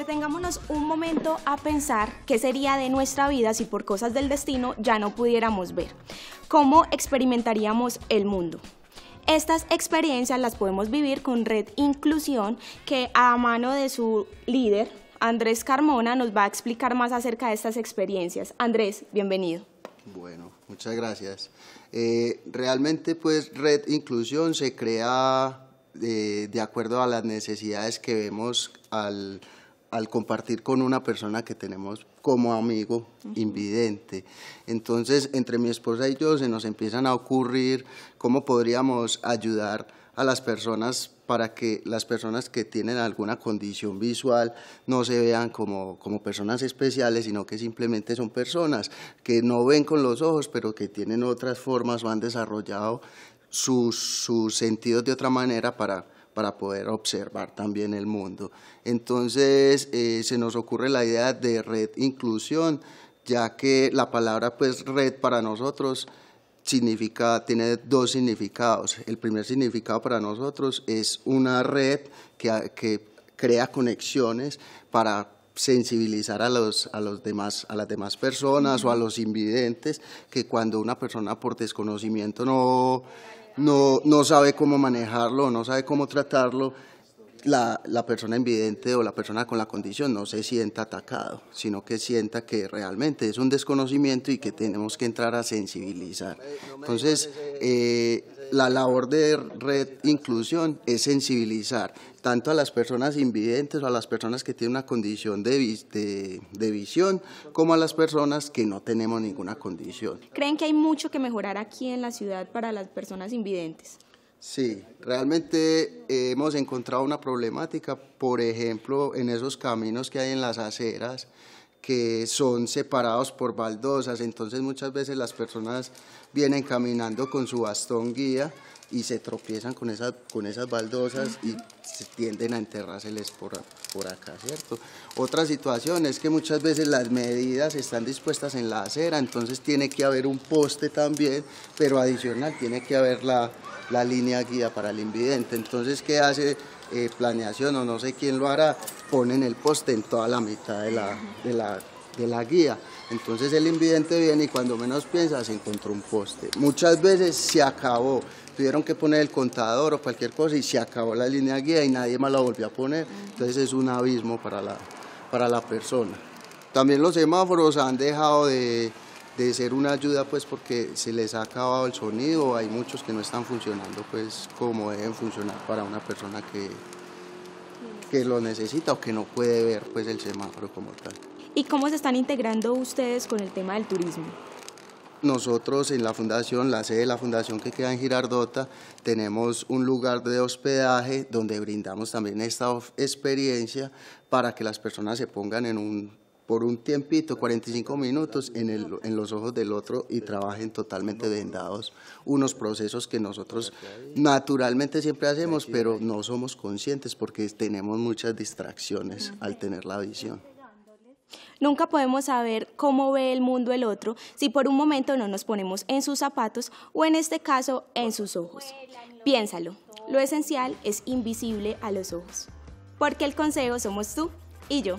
Detengámonos un momento a pensar qué sería de nuestra vida si por cosas del destino ya no pudiéramos ver. ¿Cómo experimentaríamos el mundo? Estas experiencias las podemos vivir con Red Inclusión, que a mano de su líder, Andrés Carmona, nos va a explicar más acerca de estas experiencias. Andrés, bienvenido. Bueno, muchas gracias. Eh, realmente, pues, Red Inclusión se crea eh, de acuerdo a las necesidades que vemos al al compartir con una persona que tenemos como amigo invidente. Entonces, entre mi esposa y yo se nos empiezan a ocurrir cómo podríamos ayudar a las personas para que las personas que tienen alguna condición visual no se vean como, personas especiales, sino que simplemente son personas que no ven con los ojos, pero que tienen otras formas, o han desarrollado sus sentidos de otra manera para para poder observar también el mundo. Entonces eh, se nos ocurre la idea de red inclusión, ya que la palabra pues red para nosotros significa, tiene dos significados. El primer significado para nosotros es una red que, que crea conexiones para sensibilizar a los, a los demás a las demás personas o a los invidentes que cuando una persona por desconocimiento no no, no sabe cómo manejarlo, no sabe cómo tratarlo, la, la, persona invidente o la persona con la condición no se sienta atacado, sino que sienta que realmente es un desconocimiento y que tenemos que entrar a sensibilizar. Entonces, eh, la labor de Red Inclusión es sensibilizar tanto a las personas invidentes o a las personas que tienen una condición de, visión como a las personas que no tenemos ninguna condición. ¿Creen que hay mucho que mejorar aquí en la ciudad para las personas invidentes? Sí, realmente hemos encontrado una problemática, por ejemplo, en esos caminos que hay en las aceras, que son separados por baldosas, entonces muchas veces las personas vienen caminando con su bastón guía y se tropiezan con, esas, con esas baldosas y se tienden a enterrárseles por, por acá, ¿cierto? Otra situación es que muchas veces las medidas están dispuestas en la acera, entonces tiene que haber un poste también, pero adicional tiene que haber la, línea guía para el invidente. Entonces, ¿qué hace eh, planeación o no sé quién lo hará? Ponen el poste en toda la mitad de la, de la de la guía. Entonces el invidente viene y cuando menos piensa se encontró un poste. Muchas veces se acabó, tuvieron que poner el contador o cualquier cosa y se acabó la línea guía y nadie más la volvió a poner. Entonces es un abismo para la, para la persona. También los semáforos han dejado de, de ser una ayuda pues porque se les ha acabado el sonido, hay muchos que no están funcionando pues como deben funcionar para una persona que, que lo necesita o que no puede ver pues el semáforo como tal. ¿Y cómo se están integrando ustedes con el tema del turismo? Nosotros en la fundación, la sede de la fundación que queda en Girardota, tenemos un lugar de hospedaje donde brindamos también esta experiencia para que las personas se pongan en un por un tiempito, 45 minutos, en, el, en los ojos del otro y trabajen totalmente vendados. Unos procesos que nosotros naturalmente siempre hacemos, pero no somos conscientes porque tenemos muchas distracciones al tener la visión. Nunca podemos saber cómo ve el mundo el otro si por un momento no nos ponemos en sus zapatos o en este caso en sus ojos. Piénsalo, lo esencial es invisible a los ojos. Porque el consejo somos tú y yo.